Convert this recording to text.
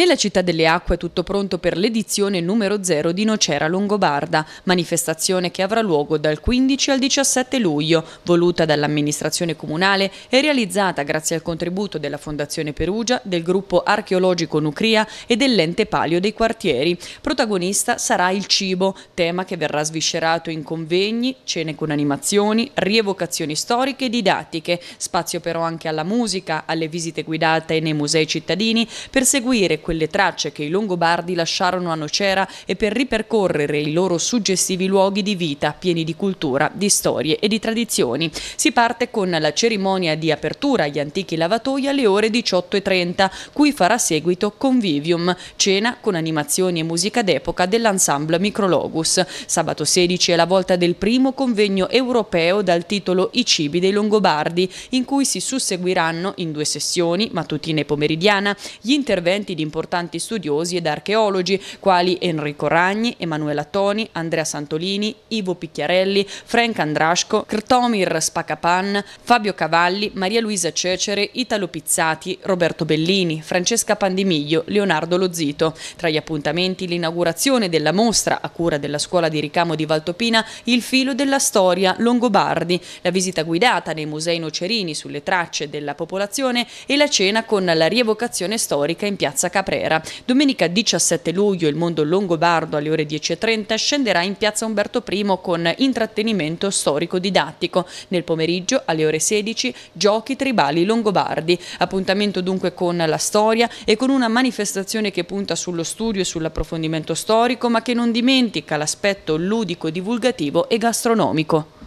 Nella città delle acque è tutto pronto per l'edizione numero 0 di Nocera Longobarda, manifestazione che avrà luogo dal 15 al 17 luglio, voluta dall'amministrazione comunale e realizzata grazie al contributo della Fondazione Perugia, del gruppo archeologico Nucria e dell'ente Palio dei Quartieri. Protagonista sarà il cibo, tema che verrà sviscerato in convegni, cene con animazioni, rievocazioni storiche e didattiche, spazio però anche alla musica, alle visite guidate nei musei cittadini per seguire quelle tracce che i Longobardi lasciarono a Nocera e per ripercorrere i loro suggestivi luoghi di vita, pieni di cultura, di storie e di tradizioni. Si parte con la cerimonia di apertura agli antichi lavatoi alle ore 18.30, cui farà seguito Convivium, cena con animazioni e musica d'epoca dell'ensemble Micrologus. Sabato 16 è la volta del primo convegno europeo dal titolo I cibi dei Longobardi, in cui si susseguiranno in due sessioni, mattutina e pomeridiana, gli interventi di importanza importanti studiosi ed archeologi quali Enrico Ragni, Emanuela Toni, Andrea Santolini, Ivo Picchiarelli, Frank Andrasco, Crtomir Spacapan, Fabio Cavalli, Maria Luisa Cecere, Italo Pizzati, Roberto Bellini, Francesca Pandimiglio, Leonardo Lozito. Tra gli appuntamenti l'inaugurazione della mostra a cura della scuola di ricamo di Valtopina Il filo della storia Longobardi, la visita guidata nei musei nocerini sulle tracce della popolazione e la cena con la rievocazione storica in piazza Capitale. Caprera. Domenica 17 luglio il mondo longobardo alle ore 10.30 scenderà in piazza Umberto I con intrattenimento storico-didattico. Nel pomeriggio alle ore 16 giochi tribali longobardi. Appuntamento dunque con la storia e con una manifestazione che punta sullo studio e sull'approfondimento storico ma che non dimentica l'aspetto ludico, divulgativo e gastronomico.